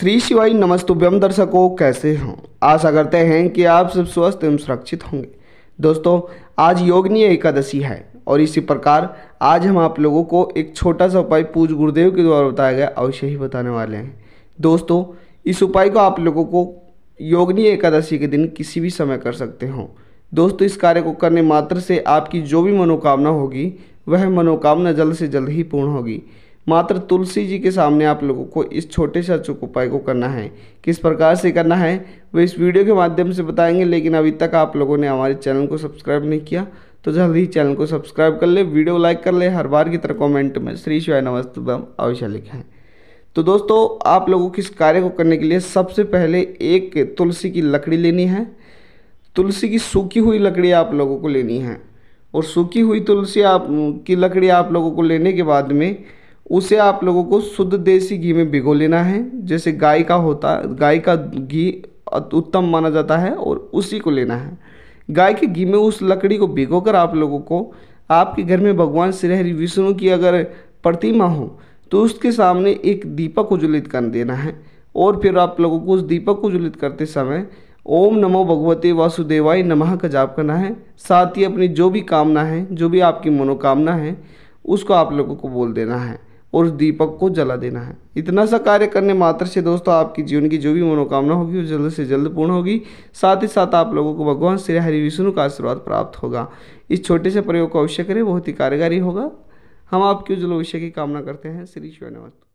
श्री शिवाई नमस्तुभ्यम दर्शकों कैसे हों आशा करते हैं कि आप सब स्वस्थ एवं सुरक्षित होंगे दोस्तों आज योगनीय एकादशी है और इसी प्रकार आज हम आप लोगों को एक छोटा सा उपाय पूज गुरुदेव के द्वारा बताया गया अवश्य ही बताने वाले हैं दोस्तों इस उपाय को आप लोगों को योगनीय एकादशी के दिन किसी भी समय कर सकते हो दोस्तों इस कार्य को करने मात्र से आपकी जो भी मनोकामना होगी वह मनोकामना जल्द से जल्द ही पूर्ण होगी मात्र तुलसी जी के सामने आप लोगों को इस छोटे से अचूक उपाय को करना है किस प्रकार से करना है वो इस वीडियो के माध्यम से बताएंगे लेकिन अभी तक आप लोगों ने हमारे चैनल को सब्सक्राइब नहीं किया तो जल्द ही चैनल को सब्सक्राइब कर ले वीडियो लाइक कर ले हर बार की तरह कमेंट में श्री शिवाय नमस्तम अवश्य लिखें तो दोस्तों आप लोगों को इस कार्य को करने के लिए सबसे पहले एक तुलसी की लकड़ी लेनी है तुलसी की सूखी हुई लकड़ी आप लोगों को लेनी है और सूखी हुई तुलसी आप की लकड़ी आप लोगों को लेने के बाद में उसे आप लोगों को शुद्ध देसी घी में भिगो लेना है जैसे गाय का होता गाय का घी उत्तम माना जाता है और उसी को लेना है गाय के घी में उस लकड़ी को भिगो कर आप लोगों को आपके घर में भगवान श्रीहरि विष्णु की अगर प्रतिमा हो तो उसके सामने एक दीपक उज्ज्वलित कर देना है और फिर आप लोगों को उस दीपक उज्ज्वलित करते समय ओम नमो भगवते वासुदेवाय नमः का जाप करना है साथ ही अपनी जो भी कामना है जो भी आपकी मनोकामना है उसको आप लोगों को बोल देना है और उस दीपक को जला देना है इतना सा कार्य करने मात्र से दोस्तों आपकी जीवन की जो भी मनोकामना होगी वो जल्द से जल्द पूर्ण होगी साथ ही साथ आप लोगों को भगवान श्री हरि विष्णु का आशीर्वाद प्राप्त होगा इस छोटे से प्रयोग को अवश्य करें बहुत ही कारगारी होगा हम आपकी उज्ज्वल भविष्य की कामना करते हैं श्री शिवाय नमस्ते